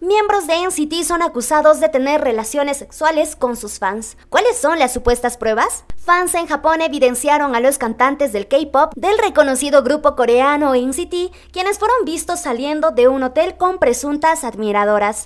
Miembros de NCT son acusados de tener relaciones sexuales con sus fans. ¿Cuáles son las supuestas pruebas? Fans en Japón evidenciaron a los cantantes del K-pop del reconocido grupo coreano NCT, quienes fueron vistos saliendo de un hotel con presuntas admiradoras.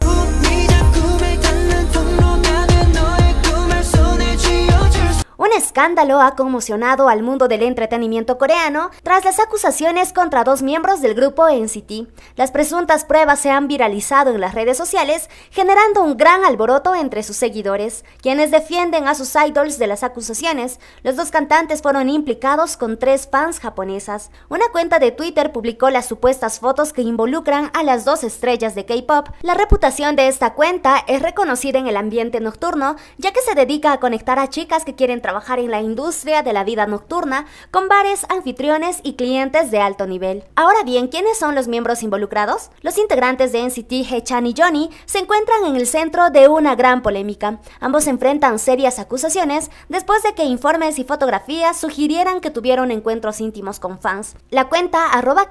Un escándalo ha conmocionado al mundo del entretenimiento coreano tras las acusaciones contra dos miembros del grupo NCT. Las presuntas pruebas se han viralizado en las redes sociales, generando un gran alboroto entre sus seguidores, quienes defienden a sus idols de las acusaciones. Los dos cantantes fueron implicados con tres fans japonesas. Una cuenta de Twitter publicó las supuestas fotos que involucran a las dos estrellas de K-pop. La reputación de esta cuenta es reconocida en el ambiente nocturno, ya que se dedica a conectar a chicas que quieren trabajar en la industria de la vida nocturna con bares, anfitriones y clientes de alto nivel. Ahora bien, ¿quiénes son los miembros involucrados? Los integrantes de NCT, Hechan y Johnny se encuentran en el centro de una gran polémica. Ambos enfrentan serias acusaciones después de que informes y fotografías sugirieran que tuvieron encuentros íntimos con fans. La cuenta arroba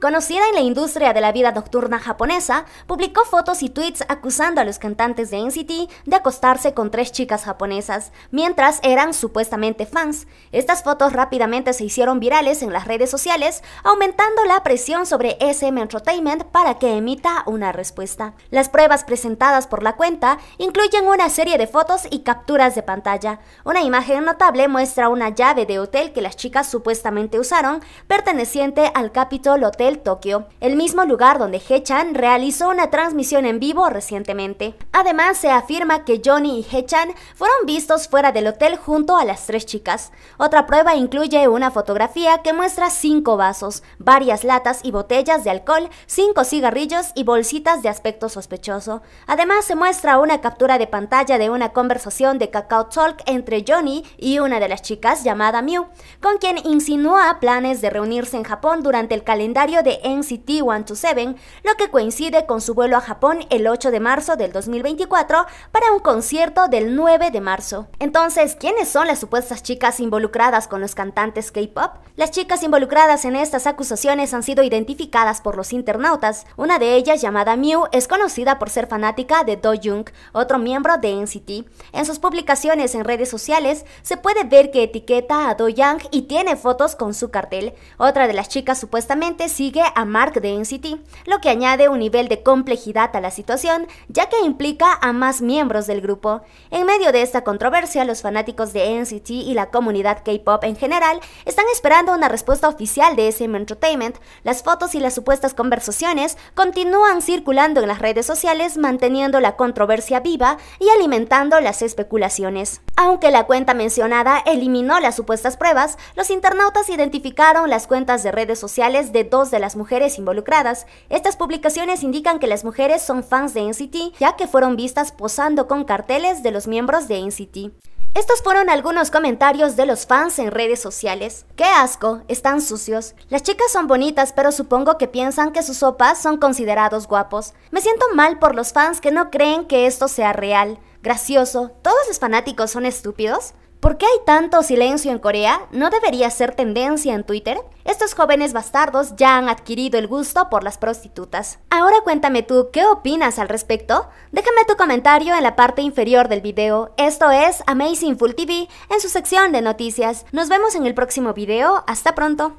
conocida en la industria de la vida nocturna japonesa, publicó fotos y tweets acusando a los cantantes de NCT de acostarse con tres chicas japonesas, mientras eran supuestamente fans. Estas fotos rápidamente se hicieron virales en las redes sociales, aumentando la presión sobre SM Entertainment para que emita una respuesta. Las pruebas presentadas por la cuenta incluyen una serie de fotos y capturas de pantalla. Una imagen notable muestra una llave de hotel que las chicas supuestamente usaron, perteneciente al Capitol Hotel Tokio, el mismo lugar donde Hechan realizó una transmisión en vivo recientemente. Además, se afirma que Johnny y Hechan fueron vistos fuera del hotel junto a las tres chicas. Otra prueba incluye una fotografía que muestra cinco vasos, varias latas y botellas de alcohol, cinco cigarrillos y bolsitas de aspecto sospechoso. Además se muestra una captura de pantalla de una conversación de Cacao Talk entre Johnny y una de las chicas llamada Mew, con quien insinúa planes de reunirse en Japón durante el calendario de NCT 127, lo que coincide con su vuelo a Japón el 8 de marzo del 2024 para un concierto del 9 de marzo. Entonces, ¿quiénes son las supuestas chicas involucradas con los cantantes K-pop? Las chicas involucradas en estas acusaciones han sido identificadas por los internautas. Una de ellas, llamada Mew, es conocida por ser fanática de Do Young, otro miembro de NCT. En sus publicaciones en redes sociales se puede ver que etiqueta a Do Young y tiene fotos con su cartel. Otra de las chicas supuestamente sigue a Mark de NCT, lo que añade un nivel de complejidad a la situación, ya que implica a más miembros del grupo. En medio de esta controversia, los fanáticos fanáticos de NCT y la comunidad K-pop en general están esperando una respuesta oficial de SM Entertainment, las fotos y las supuestas conversaciones continúan circulando en las redes sociales manteniendo la controversia viva y alimentando las especulaciones. Aunque la cuenta mencionada eliminó las supuestas pruebas, los internautas identificaron las cuentas de redes sociales de dos de las mujeres involucradas. Estas publicaciones indican que las mujeres son fans de NCT, ya que fueron vistas posando con carteles de los miembros de NCT. Estos fueron algunos comentarios de los fans en redes sociales. ¡Qué asco! Están sucios. Las chicas son bonitas, pero supongo que piensan que sus sopas son considerados guapos. Me siento mal por los fans que no creen que esto sea real. Gracioso, ¿todos los fanáticos son estúpidos? ¿Por qué hay tanto silencio en Corea? ¿No debería ser tendencia en Twitter? Estos jóvenes bastardos ya han adquirido el gusto por las prostitutas. Ahora cuéntame tú, ¿qué opinas al respecto? Déjame tu comentario en la parte inferior del video. Esto es Amazing Full TV en su sección de noticias. Nos vemos en el próximo video. Hasta pronto.